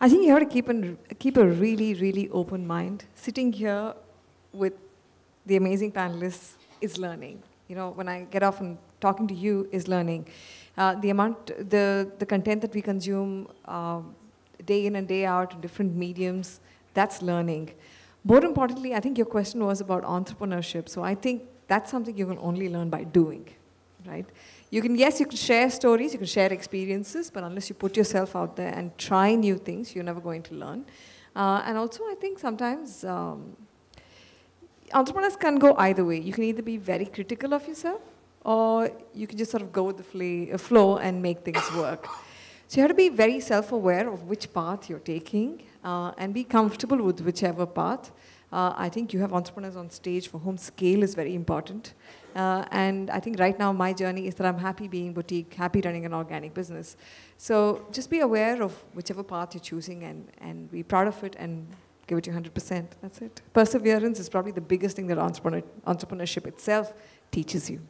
I think you have to keep, an, keep a really, really open mind. Sitting here with the amazing panelists is learning. You know, when I get off and talking to you is learning. Uh, the amount, the, the content that we consume uh, day in and day out, different mediums, that's learning. More importantly, I think your question was about entrepreneurship. So I think that's something you can only learn by doing right? You can, yes, you can share stories, you can share experiences, but unless you put yourself out there and try new things, you're never going to learn. Uh, and also, I think sometimes um, entrepreneurs can go either way. You can either be very critical of yourself, or you can just sort of go with the uh, flow and make things work. So you have to be very self-aware of which path you're taking uh, and be comfortable with whichever path. Uh, I think you have entrepreneurs on stage for whom scale is very important. Uh, and I think right now my journey is that I'm happy being boutique, happy running an organic business. So just be aware of whichever path you're choosing and, and be proud of it and give it to 100%. That's it. Perseverance is probably the biggest thing that entrepreneur, entrepreneurship itself teaches you.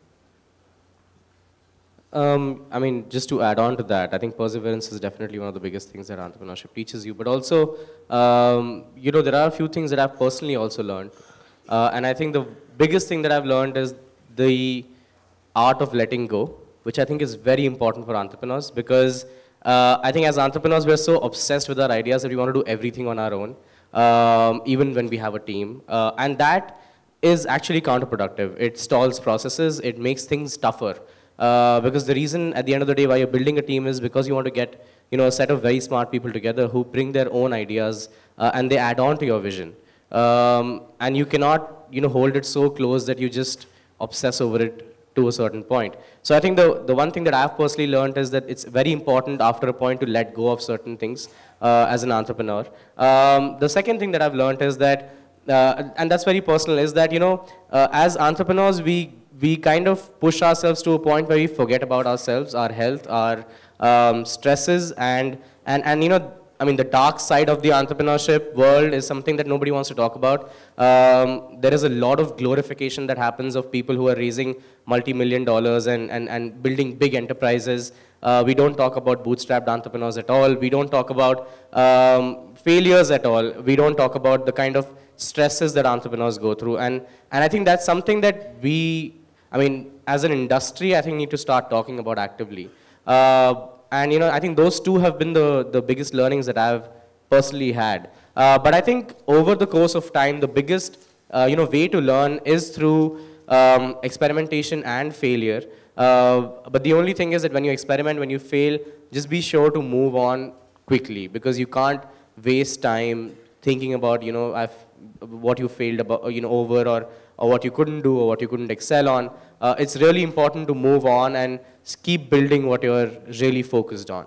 Um, I mean, just to add on to that, I think perseverance is definitely one of the biggest things that entrepreneurship teaches you. But also, um, you know, there are a few things that I've personally also learned. Uh, and I think the biggest thing that I've learned is the art of letting go, which I think is very important for entrepreneurs because uh, I think as entrepreneurs, we're so obsessed with our ideas that we want to do everything on our own, um, even when we have a team. Uh, and that is actually counterproductive. It stalls processes, it makes things tougher. Uh, because the reason at the end of the day why you're building a team is because you want to get you know a set of very smart people together who bring their own ideas uh, and they add on to your vision um, and you cannot you know hold it so close that you just obsess over it to a certain point so i think the the one thing that i've personally learned is that it's very important after a point to let go of certain things uh, as an entrepreneur um, the second thing that i've learned is that uh, and that's very personal is that you know uh, as entrepreneurs we we kind of push ourselves to a point where we forget about ourselves, our health, our um, stresses, and, and, and you know, I mean, the dark side of the entrepreneurship world is something that nobody wants to talk about. Um, there is a lot of glorification that happens of people who are raising multi-million dollars and, and, and building big enterprises. Uh, we don't talk about bootstrapped entrepreneurs at all. We don't talk about um, failures at all. We don't talk about the kind of stresses that entrepreneurs go through. And, and I think that's something that we I mean, as an industry, I think need to start talking about actively. Uh, and you know, I think those two have been the, the biggest learnings that I've personally had. Uh, but I think over the course of time, the biggest uh, you know, way to learn is through um, experimentation and failure. Uh, but the only thing is that when you experiment, when you fail, just be sure to move on quickly because you can't waste time thinking about, you know, I've, what you failed about, you know, over or or what you couldn't do or what you couldn't excel on. Uh, it's really important to move on and keep building what you're really focused on.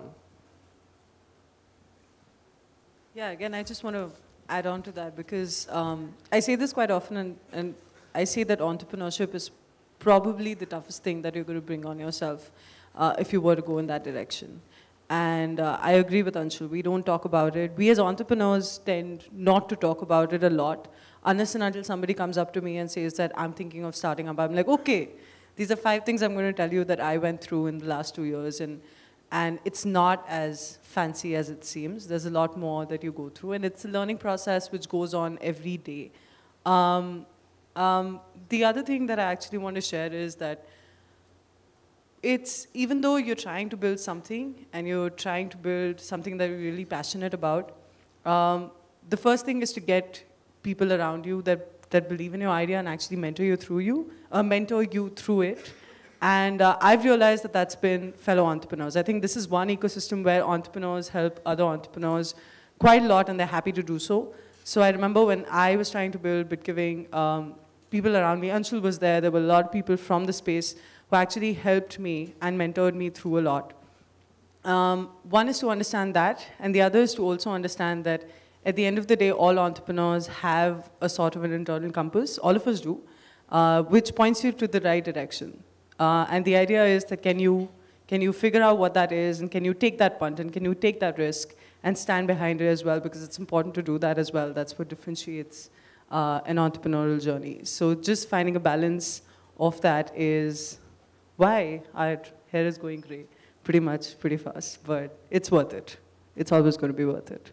Yeah, again, I just want to add on to that because um, I say this quite often and, and I say that entrepreneurship is probably the toughest thing that you're going to bring on yourself uh, if you were to go in that direction. And uh, I agree with Anshul, we don't talk about it. We as entrepreneurs tend not to talk about it a lot unless and until somebody comes up to me and says that I'm thinking of starting up, I'm like, okay, these are five things I'm going to tell you that I went through in the last two years. And, and it's not as fancy as it seems. There's a lot more that you go through. And it's a learning process which goes on every day. Um, um, the other thing that I actually want to share is that it's even though you're trying to build something and you're trying to build something that you're really passionate about, um, the first thing is to get people around you that that believe in your idea and actually mentor you through you, uh, mentor you through it. And uh, I've realized that that's been fellow entrepreneurs. I think this is one ecosystem where entrepreneurs help other entrepreneurs quite a lot, and they're happy to do so. So I remember when I was trying to build BitGiving, um, people around me, Anshul was there, there were a lot of people from the space who actually helped me and mentored me through a lot. Um, one is to understand that, and the other is to also understand that at the end of the day, all entrepreneurs have a sort of an internal compass, all of us do, uh, which points you to the right direction. Uh, and the idea is that can you, can you figure out what that is and can you take that punt and can you take that risk and stand behind it as well because it's important to do that as well. That's what differentiates uh, an entrepreneurial journey. So just finding a balance of that is why our hair is going gray pretty much pretty fast, but it's worth it. It's always going to be worth it.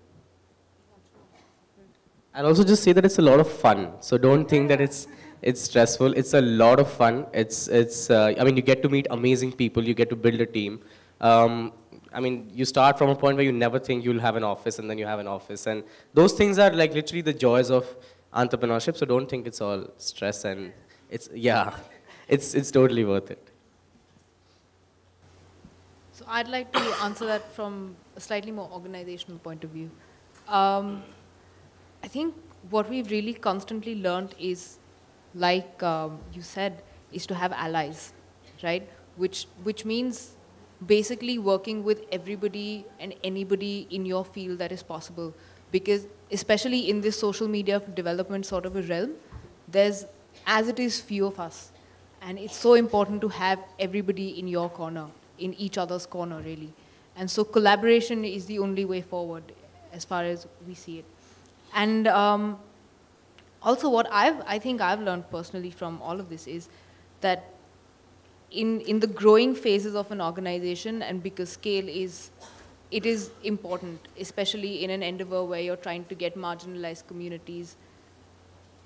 And also just say that it's a lot of fun. So don't think that it's it's stressful. It's a lot of fun. It's it's. Uh, I mean, you get to meet amazing people. You get to build a team. Um, I mean, you start from a point where you never think you'll have an office, and then you have an office, and those things are like literally the joys of entrepreneurship. So don't think it's all stress, and it's yeah, it's it's totally worth it. So I'd like to answer that from a slightly more organizational point of view. Um, I think what we've really constantly learned is, like um, you said, is to have allies, right? Which which means basically working with everybody and anybody in your field that is possible, because especially in this social media development sort of a realm, there's as it is few of us, and it's so important to have everybody in your corner, in each other's corner, really. And so collaboration is the only way forward, as far as we see it. And um, also, what I've, I think I've learned personally from all of this is that in, in the growing phases of an organization, and because scale is, it is important, especially in an endeavor where you're trying to get marginalized communities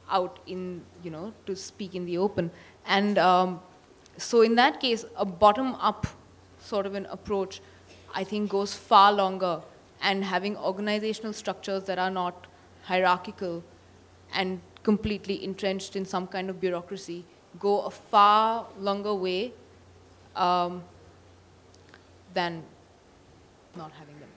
out in, you know, to speak in the open. And um, so in that case, a bottom-up sort of an approach, I think goes far longer and having organizational structures that are not hierarchical and completely entrenched in some kind of bureaucracy go a far longer way um, than not having them.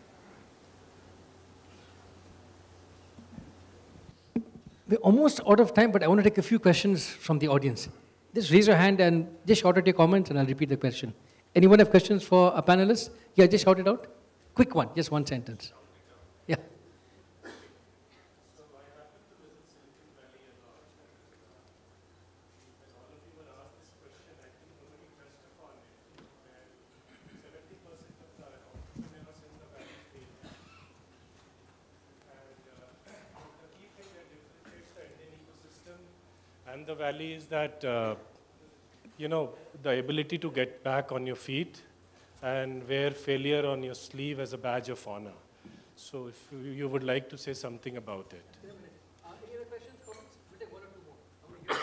We're almost out of time, but I want to take a few questions from the audience. Just raise your hand and just shout out your comments, and I'll repeat the question. Anyone have questions for a panelist? Yeah, just shout it out. Quick one, just one sentence. and the valley is that, uh, you know, the ability to get back on your feet and wear failure on your sleeve as a badge of honor. So if you would like to say something about it.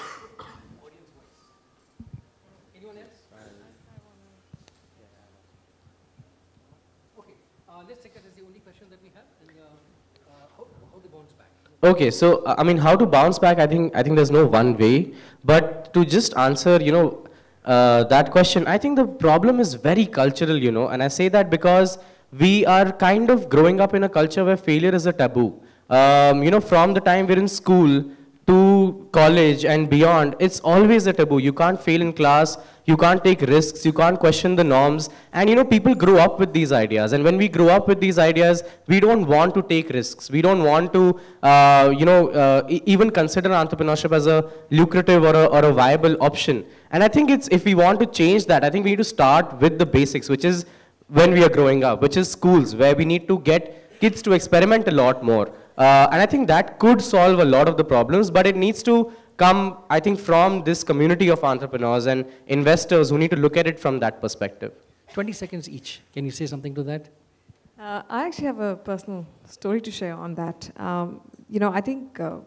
Uh, let's take that as the only question that we have, and uh, uh, how, how they bounce back. Okay, so uh, I mean, how to bounce back? I think I think there's no one way, but to just answer, you know, uh, that question, I think the problem is very cultural, you know, and I say that because we are kind of growing up in a culture where failure is a taboo. Um, you know, from the time we're in school to college and beyond, it's always a taboo. You can't fail in class you can't take risks, you can't question the norms. And you know, people grow up with these ideas. And when we grow up with these ideas, we don't want to take risks. We don't want to, uh, you know, uh, even consider entrepreneurship as a lucrative or a, or a viable option. And I think it's, if we want to change that, I think we need to start with the basics, which is when we are growing up, which is schools, where we need to get kids to experiment a lot more. Uh, and I think that could solve a lot of the problems, but it needs to come, I think, from this community of entrepreneurs and investors who need to look at it from that perspective. 20 seconds each. Can you say something to that? Uh, I actually have a personal story to share on that. Um, you know, I think, uh,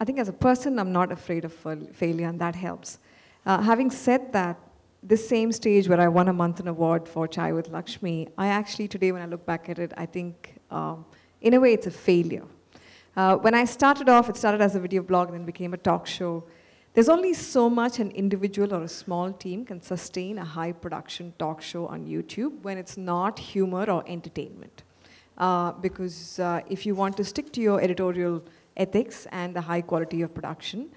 I think as a person, I'm not afraid of failure, and that helps. Uh, having said that, this same stage where I won a month an award for Chai with Lakshmi, I actually today, when I look back at it, I think um, in a way it's a failure uh, when I started off, it started as a video blog and then became a talk show. There's only so much an individual or a small team can sustain a high production talk show on YouTube when it's not humor or entertainment. Uh, because uh, if you want to stick to your editorial ethics and the high quality of production,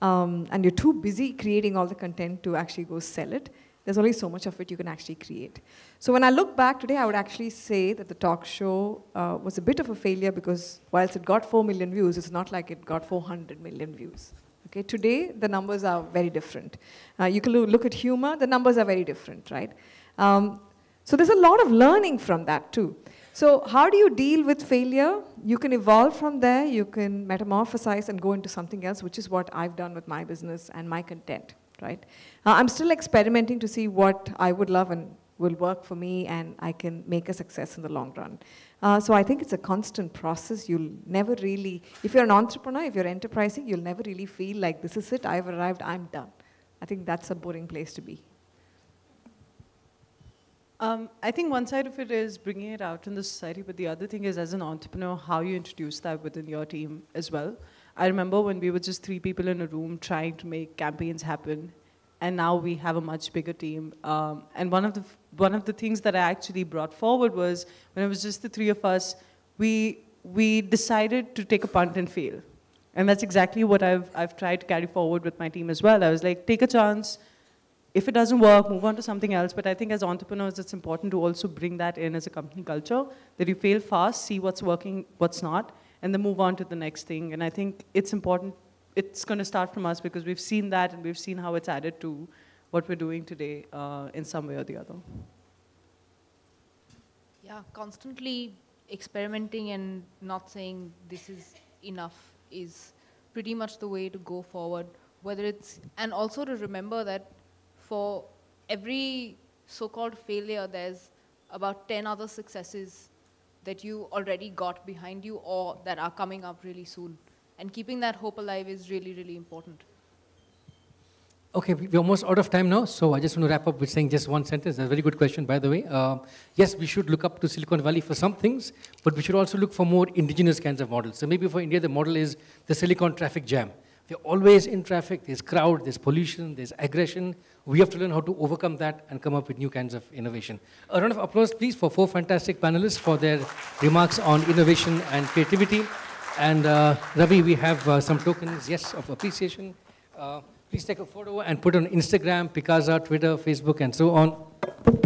um, and you're too busy creating all the content to actually go sell it, there's only so much of it you can actually create. So when I look back today, I would actually say that the talk show uh, was a bit of a failure because whilst it got 4 million views, it's not like it got 400 million views. Okay, today the numbers are very different. Uh, you can look at humor, the numbers are very different, right? Um, so there's a lot of learning from that too. So how do you deal with failure? You can evolve from there, you can metamorphosize and go into something else, which is what I've done with my business and my content right? Uh, I'm still experimenting to see what I would love and will work for me and I can make a success in the long run. Uh, so I think it's a constant process. You'll never really, if you're an entrepreneur, if you're enterprising, you'll never really feel like this is it, I've arrived, I'm done. I think that's a boring place to be. Um, I think one side of it is bringing it out in the society, but the other thing is, as an entrepreneur, how you introduce that within your team as well. I remember when we were just three people in a room trying to make campaigns happen, and now we have a much bigger team. Um, and one of the one of the things that I actually brought forward was when it was just the three of us, we we decided to take a punt and fail, and that's exactly what I've I've tried to carry forward with my team as well. I was like, take a chance. If it doesn't work, move on to something else. But I think as entrepreneurs, it's important to also bring that in as a company culture that you fail fast, see what's working, what's not, and then move on to the next thing. And I think it's important. It's going to start from us because we've seen that and we've seen how it's added to what we're doing today uh, in some way or the other. Yeah, constantly experimenting and not saying this is enough is pretty much the way to go forward. Whether it's and also to remember that for every so-called failure, there's about ten other successes that you already got behind you or that are coming up really soon. And keeping that hope alive is really, really important. Okay, we're almost out of time now, so I just want to wrap up with saying just one sentence. That's a very good question, by the way. Uh, yes, we should look up to Silicon Valley for some things, but we should also look for more indigenous kinds of models. So maybe for India, the model is the Silicon traffic jam they're always in traffic, there's crowd, there's pollution, there's aggression. We have to learn how to overcome that and come up with new kinds of innovation. A round of applause, please, for four fantastic panelists for their remarks on innovation and creativity. And uh, Ravi, we have uh, some tokens, yes, of appreciation. Uh, please take a photo and put on Instagram, Picasa, Twitter, Facebook, and so on.